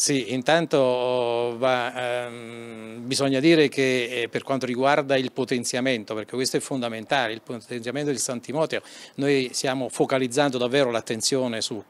Sì, intanto va, ehm, bisogna dire che eh, per quanto riguarda il potenziamento, perché questo è fondamentale, il potenziamento del San Timoteo, noi stiamo focalizzando davvero l'attenzione su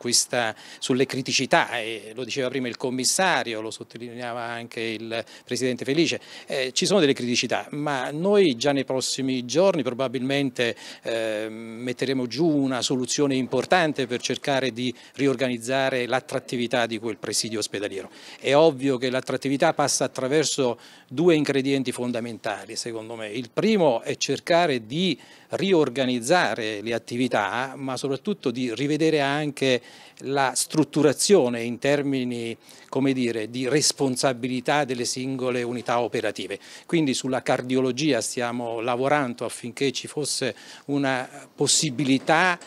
sulle criticità, eh, lo diceva prima il commissario, lo sottolineava anche il Presidente Felice, eh, ci sono delle criticità, ma noi già nei prossimi giorni probabilmente ehm, metteremo giù una soluzione importante per cercare di riorganizzare l'attrattività di quel presidio ospedaliero vero. È ovvio che l'attrattività passa attraverso due ingredienti fondamentali, secondo me. Il primo è cercare di riorganizzare le attività, ma soprattutto di rivedere anche la strutturazione in termini come dire, di responsabilità delle singole unità operative. Quindi sulla cardiologia stiamo lavorando affinché ci fosse una possibilità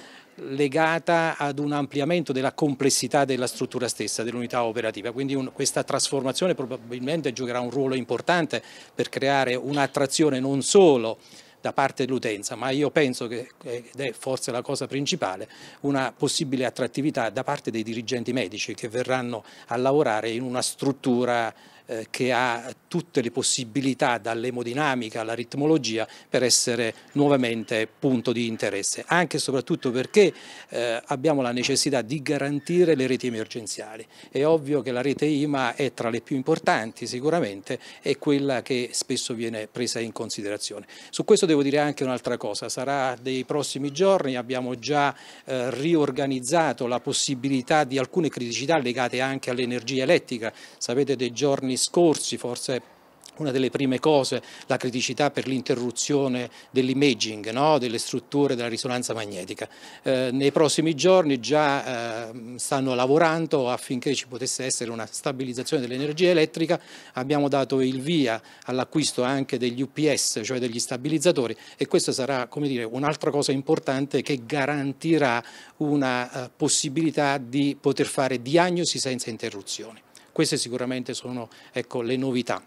legata ad un ampliamento della complessità della struttura stessa, dell'unità operativa. Quindi un, questa trasformazione probabilmente giocherà un ruolo importante per creare un'attrazione non solo da parte dell'utenza, ma io penso che, eh, ed è forse la cosa principale, una possibile attrattività da parte dei dirigenti medici che verranno a lavorare in una struttura eh, che ha tutte le possibilità dall'emodinamica alla ritmologia per essere nuovamente punto di interesse, anche e soprattutto perché eh, abbiamo la necessità di garantire le reti emergenziali. È ovvio che la rete IMA è tra le più importanti sicuramente e quella che spesso viene presa in considerazione. Su questo devo dire anche un'altra cosa, sarà dei prossimi giorni, abbiamo già eh, riorganizzato la possibilità di alcune criticità legate anche all'energia elettrica, sapete dei giorni scorsi, forse una delle prime cose, la criticità per l'interruzione dell'imaging, no? delle strutture della risonanza magnetica. Eh, nei prossimi giorni già eh, stanno lavorando affinché ci potesse essere una stabilizzazione dell'energia elettrica, abbiamo dato il via all'acquisto anche degli UPS, cioè degli stabilizzatori e questa sarà un'altra cosa importante che garantirà una eh, possibilità di poter fare diagnosi senza interruzioni. Queste sicuramente sono ecco, le novità.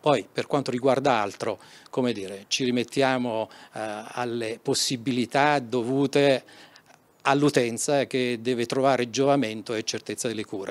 Poi per quanto riguarda altro, come dire, ci rimettiamo eh, alle possibilità dovute all'utenza che deve trovare giovamento e certezza delle cure.